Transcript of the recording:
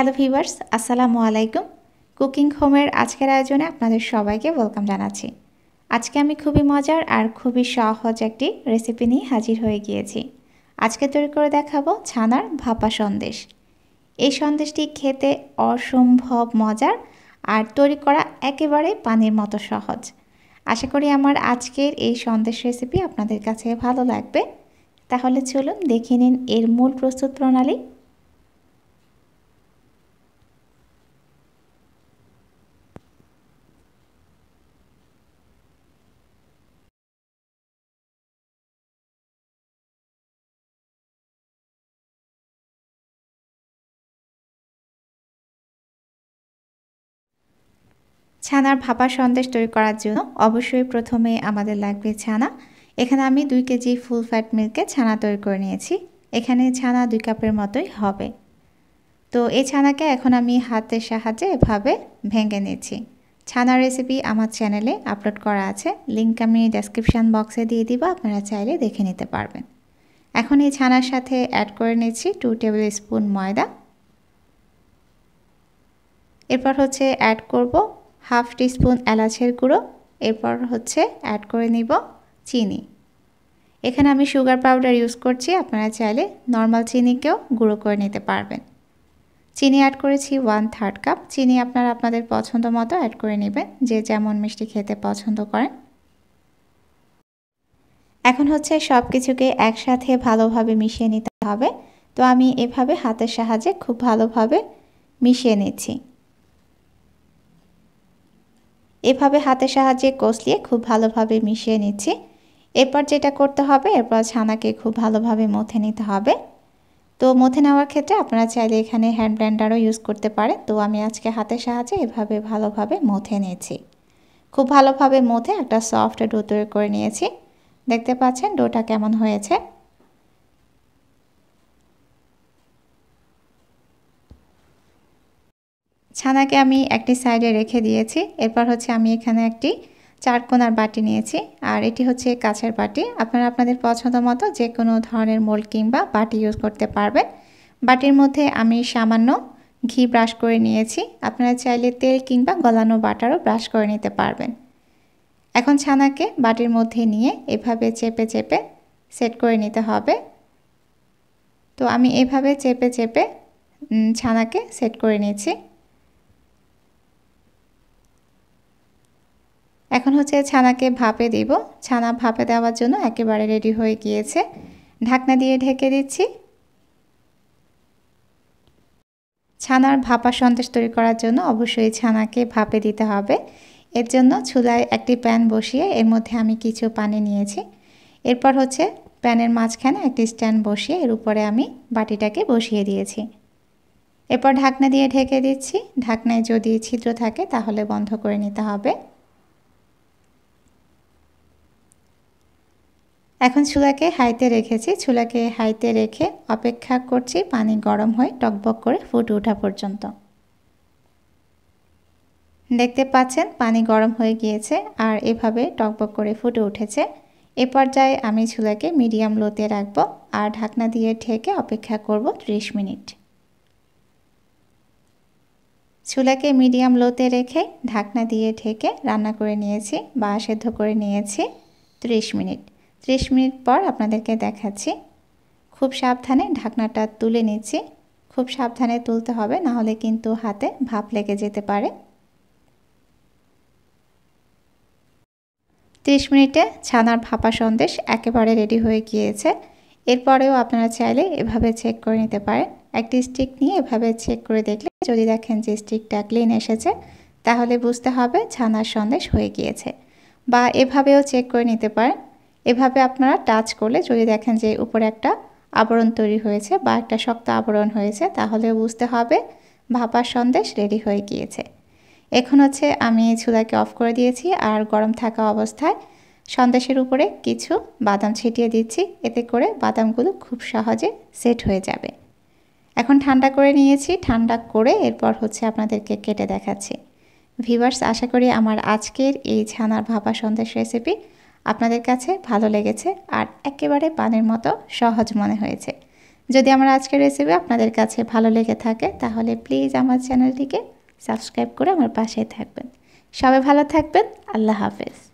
hello viewers আসসালামু আলাইকুম cooking হোমের আজকের আয়োজনে আপনাদের সবাইকে ওয়েলকাম জানাচ্ছি আজকে আমি খুবই মজার আর খুবই সহজ একটি রেসিপি নিয়ে হাজির হয়ে গিয়েছি আজকে তৈরি করে দেখাবো ছানার ভাপা সন্দেশ এই সন্দেশটি খেতে অসম্ভব মজার আর তৈরি করা একেবারে পানির মতো সহজ আশা করি আমার আজকের এই সন্দেশ রেসিপি আপনাদের কাছে ভালো লাগবে তাহলে চলুন দেখে নিন এর মূল প্রস্তুত প্রণালী ছানার ভাপা সন্দেশ তৈরি করার জন্য অবশ্যই প্রথমে আমাদের লাগবে ছানা এখানে আমি দুই কেজি ফুল ফ্যাট মিল্কে ছানা তৈরি করে নিয়েছি এখানে ছানা দুই কাপের মতোই হবে তো এই ছানাকে এখন আমি হাতের সাহায্যে এভাবে ভেঙে নিয়েছি ছানার রেসিপি আমার চ্যানেলে আপলোড করা আছে লিঙ্ক আমি ডেসক্রিপশান বক্সে দিয়ে দিব আপনারা চাইলে দেখে নিতে পারবেন এখন এই ছানার সাথে অ্যাড করে নিয়েছি টু টেবিল স্পুন ময়দা এরপর হচ্ছে অ্যাড করব হাফ টিস্পুন এলাচের গুঁড়ো এরপর হচ্ছে অ্যাড করে নিব চিনি এখানে আমি সুগার পাউডার ইউজ করছি আপনারা চাইলে নর্মাল চিনিকেও গুঁড়ো করে নিতে পারবেন চিনি অ্যাড করেছি ওয়ান থার্ড কাপ চিনি আপনারা আপনাদের পছন্দ মতো অ্যাড করে নেবেন যে যেমন মিষ্টি খেতে পছন্দ করেন এখন হচ্ছে সব কিছুকে একসাথে ভালোভাবে মিশিয়ে নিতে হবে তো আমি এভাবে হাতের সাহায্যে খুব ভালোভাবে মিশিয়ে নিচ্ছি এভাবে হাতের সাহায্যে কষলিয়ে খুব ভালোভাবে মিশিয়ে নিচ্ছি এরপর যেটা করতে হবে এরপর ছানাকে খুব ভালোভাবে মথে নিতে হবে তো মথে নেওয়ার ক্ষেত্রে আপনারা চাইলে এখানে হ্যান্ড ব্লেন্ডারও ইউজ করতে পারে তো আমি আজকে হাতের সাহায্যে এভাবে ভালোভাবে মথে নিয়েছি খুব ভালোভাবে মথে একটা সফট ডো তৈরি করে নিয়েছি দেখতে পাচ্ছেন ডোটা কেমন হয়েছে ছানাকে আমি একটি সাইডে রেখে দিয়েছি এরপর হচ্ছে আমি এখানে একটি চারকোনার বাটি নিয়েছি আর এটি হচ্ছে কাছের বাটি আপনারা আপনাদের পছন্দ মতো যে কোনো ধরনের মোল কিংবা বাটি ইউজ করতে পারবেন বাটির মধ্যে আমি সামান্য ঘি ব্রাশ করে নিয়েছি আপনারা চাইলে তেল কিংবা গলানো বাটারও ব্রাশ করে নিতে পারবেন এখন ছানাকে বাটির মধ্যে নিয়ে এভাবে চেপে চেপে সেট করে নিতে হবে তো আমি এভাবে চেপে চেপে ছানাকে সেট করে নিয়েছি এখন হচ্ছে ছানাকে ভাপে দিব ছানা ভাপে দেওয়ার জন্য একেবারে রেডি হয়ে গিয়েছে ঢাকনা দিয়ে ঢেকে দিচ্ছি ছানার ভাপা সন্দেশ তৈরি করার জন্য অবশ্যই ছানাকে ভাপে দিতে হবে এর জন্য ছুলায় একটি প্যান বসিয়ে এর মধ্যে আমি কিছু পানি নিয়েছি এরপর হচ্ছে প্যানের মাঝখানে একটি স্ট্যান্ড বসিয়ে এর উপরে আমি বাটিটাকে বসিয়ে দিয়েছি এরপর ঢাকনা দিয়ে ঢেকে দিচ্ছি ঢাকনায় যদি ছিদ্র থাকে তাহলে বন্ধ করে নিতে হবে এখন ছুলাকে হাইতে রেখেছি ছুলাকে হাইতে রেখে অপেক্ষা করছি পানি গরম হয়ে টকবক করে ফুটে ওঠা পর্যন্ত দেখতে পাচ্ছেন পানি গরম হয়ে গিয়েছে আর এভাবে টকবক করে ফুটে উঠেছে এ পর্যায়ে আমি ছুলাকে মিডিয়াম লোতে রাখবো আর ঢাকনা দিয়ে ঠেকে অপেক্ষা করব ত্রিশ মিনিট ছুলাকে মিডিয়াম লোতে রেখে ঢাকনা দিয়ে ঢেকে রান্না করে নিয়েছি বা সেদ্ধ করে নিয়েছি ত্রিশ মিনিট ত্রিশ মিনিট পর আপনাদেরকে দেখাচ্ছি খুব সাবধানে ঢাকনাটা তুলে নিচ্ছি খুব সাবধানে তুলতে হবে না হলে কিন্তু হাতে ভাপ লেগে যেতে পারে ত্রিশ মিনিটে ছানার ভাপা সন্দেশ একেবারে রেডি হয়ে গিয়েছে এরপরেও আপনারা চাইলে এভাবে চেক করে নিতে পারেন একটি স্টিক নিয়ে এভাবে চেক করে দেখলে যদি দেখেন যে স্টিকটা ক্লিন এসেছে তাহলে বুঝতে হবে ছানার সন্দেশ হয়ে গিয়েছে বা এভাবেও চেক করে নিতে পারেন এভাবে আপনারা টাচ করলে যদি দেখেন যে উপরে একটা আবরণ তৈরি হয়েছে বা একটা শক্ত আবরণ হয়েছে তাহলে বুঝতে হবে ভাপার সন্দেশ রেডি হয়ে গিয়েছে এখন হচ্ছে আমি ছুলাকে অফ করে দিয়েছি আর গরম থাকা অবস্থায় সন্দেশের উপরে কিছু বাদাম ছিটিয়ে দিচ্ছি এতে করে বাদামগুলো খুব সহজে সেট হয়ে যাবে এখন ঠান্ডা করে নিয়েছি ঠান্ডা করে এরপর হচ্ছে আপনাদেরকে কেটে দেখাচ্ছি ভিভার্স আশা করি আমার আজকের এই ছানার ভাপা সন্দেশ রেসিপি আপনাদের কাছে ভালো লেগেছে আর একেবারে পানের মতো সহজ মনে হয়েছে যদি আমার আজকের রেসিপি আপনাদের কাছে ভালো লেগে থাকে তাহলে প্লিজ আমার চ্যানেলটিকে সাবস্ক্রাইব করে আমার পাশে থাকবেন সবাই ভালো থাকবেন আল্লাহ হাফেজ